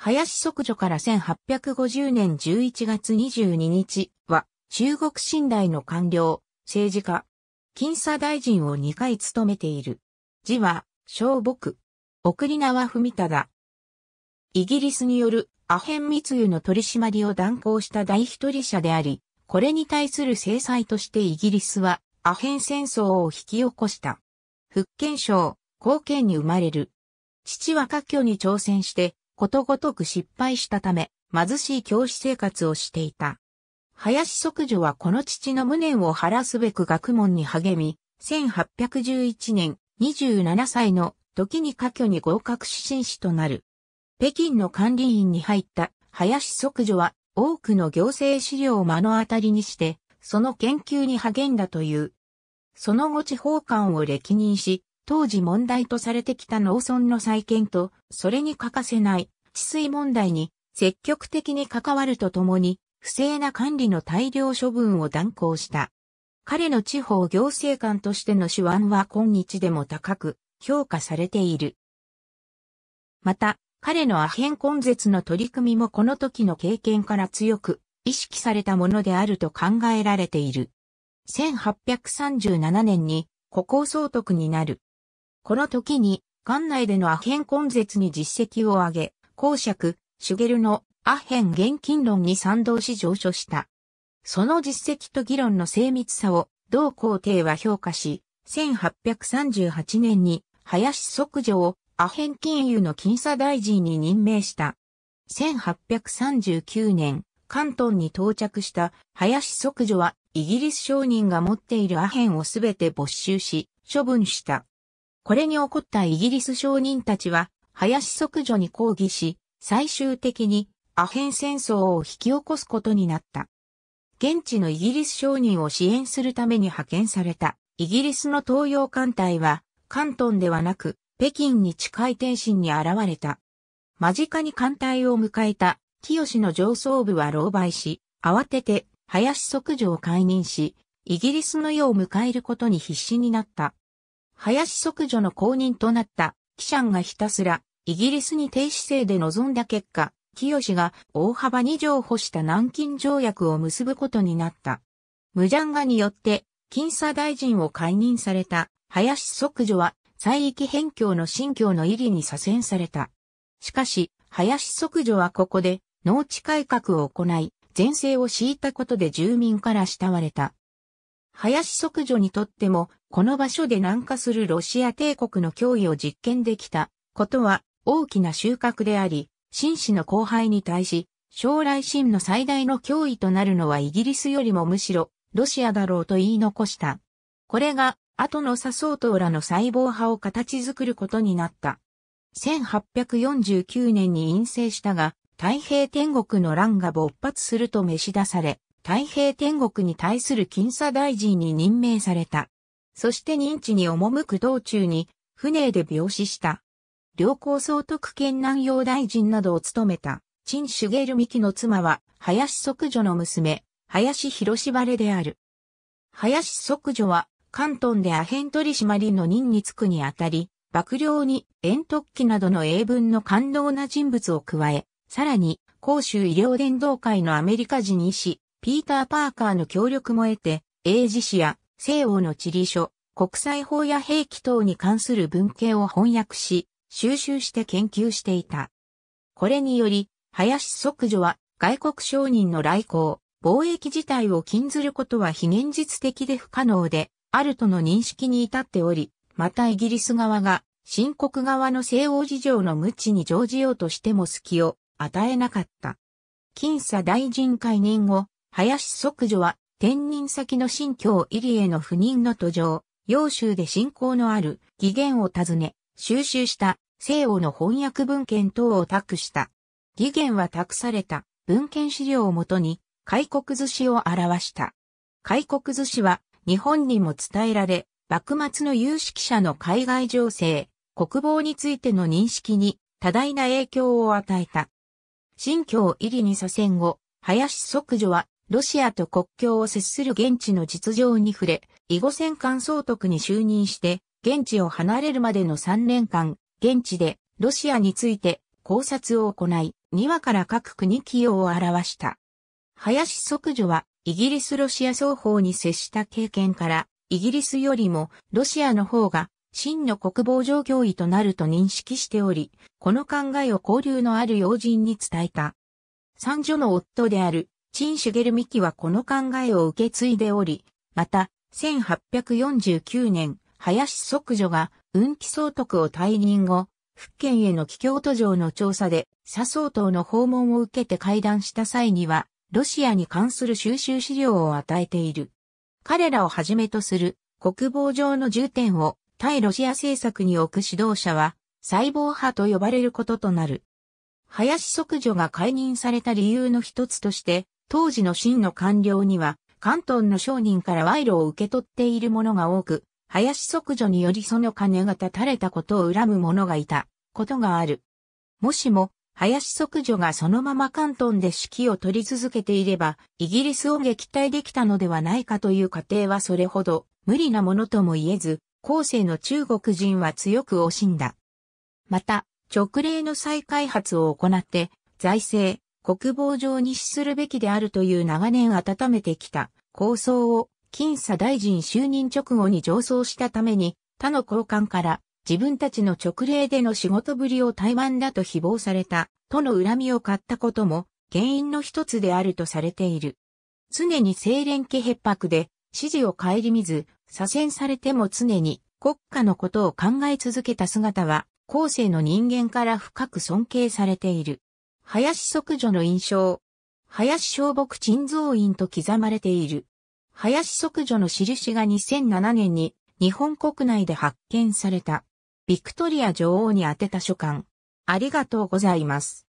林即女から1850年11月22日は、中国信頼の官僚、政治家、金沙大臣を2回務めている。字は、小木。送り名は文忠。イギリスによるアヘン密輸の取り締まりを断行した大一人者であり、これに対する制裁としてイギリスはアヘン戦争を引き起こした。福建省、後献に生まれる。父は科挙に挑戦して、ことごとく失敗したため、貧しい教師生活をしていた。林即女はこの父の無念を晴らすべく学問に励み、1811年27歳の時に科挙に合格し針士となる。北京の管理員に入った林即女は多くの行政資料を目の当たりにして、その研究に励んだという。その後地方官を歴任し、当時問題とされてきた農村の再建と、それに欠かせない治水問題に積極的に関わるとともに、不正な管理の大量処分を断行した。彼の地方行政官としての手腕は今日でも高く評価されている。また、彼のアヘン根絶の取り組みもこの時の経験から強く意識されたものであると考えられている。1837年に、古を総督になる。この時に、館内でのアヘン根絶に実績を上げ、公爵、シュゲルのアヘン現金論に賛同し上書した。その実績と議論の精密さを同皇帝は評価し、1838年に林即女をアヘン金融の金査大臣に任命した。1839年、関東に到着した林即女はイギリス商人が持っているアヘンをすべて没収し、処分した。これに怒ったイギリス商人たちは、林即女に抗議し、最終的にアヘン戦争を引き起こすことになった。現地のイギリス商人を支援するために派遣されたイギリスの東洋艦隊は、関東ではなく、北京に近い天津に現れた。間近に艦隊を迎えた清の上層部は狼狽し、慌てて林即女を解任し、イギリスの世を迎えることに必死になった。林即女の公認となった、記シャンがひたすら、イギリスに低姿勢で臨んだ結果、清が大幅に譲歩した南京条約を結ぶことになった。ムジャンガによって、金佐大臣を解任された、林即女は、西域辺境の新疆の入に左遷された。しかし、林即女はここで、農地改革を行い、前制を敷いたことで住民から慕われた。林即女にとっても、この場所で南下するロシア帝国の脅威を実験できたことは大きな収穫であり、真摯の後輩に対し、将来真の最大の脅威となるのはイギリスよりもむしろロシアだろうと言い残した。これが後の左相党らの細胞派を形作ることになった。1849年に陰性したが、太平天国の乱が勃発すると召し出され、太平天国に対する金差大臣に任命された。そして認知に赴く道中に、船で病死した。良好総督県南洋大臣などを務めた、陳茂美紀の妻は、林即女の娘、林広れである。林即女は、関東でアヘン取締りの任につくにあたり、幕僚に円突起などの英文の感動な人物を加え、さらに、公衆医療伝道会のアメリカ人医師、ピーター・パーカーの協力も得て、英字師や西欧の地理書、国際法や兵器等に関する文献を翻訳し、収集して研究していた。これにより、林即女は外国商人の来航、貿易自体を禁ずることは非現実的で不可能で、あるとの認識に至っており、またイギリス側が、新国側の西欧事情の無知に乗じようとしても隙を与えなかった。僅差大臣解任後、林即女は転任先の新疆入エの赴任の途上、揚州で信仰のある義言を尋ね、収集した西欧の翻訳文献等を託した。義言は託された文献資料をもとに、開国寿司を表した。開国寿司は日本にも伝えられ、幕末の有識者の海外情勢、国防についての認識に多大な影響を与えた。新疆入りに左遷後、林即女はロシアと国境を接する現地の実情に触れ、囲碁戦艦総督に就任して、現地を離れるまでの3年間、現地でロシアについて考察を行い、庭話から各国企業を表した。林即女は、イギリス・ロシア双方に接した経験から、イギリスよりもロシアの方が真の国防上脅威となると認識しており、この考えを交流のある要人に伝えた。三女の夫である陳ルミキはこの考えを受け継いでおり、また、1849年、林即女が運気総督を退任後、福建への帰郷途上の調査で、佐総統の訪問を受けて会談した際には、ロシアに関する収集資料を与えている。彼らをはじめとする国防上の重点を対ロシア政策に置く指導者は、細胞派と呼ばれることとなる。林即女が解任された理由の一つとして、当時の真の官僚には、関東の商人から賄賂を受け取っている者が多く、林即女によりその金が断たれたことを恨む者がいたことがある。もしも、林即女がそのまま関東で指揮を取り続けていれば、イギリスを撃退できたのではないかという過程はそれほど無理なものとも言えず、後世の中国人は強く惜しんだ。また、直令の再開発を行って、財政、国防上に資するべきであるという長年温めてきた構想を、金佐大臣就任直後に上層したために、他の高官から自分たちの直令での仕事ぶりを台湾だと誹謗された、との恨みを買ったことも原因の一つであるとされている。常に清廉気潔白で、指示を顧みず、左遷されても常に国家のことを考え続けた姿は、後世の人間から深く尊敬されている。林即女の印象。林小木鎮蔵院と刻まれている。林即女の印が2007年に日本国内で発見された。ビクトリア女王に宛てた書簡。ありがとうございます。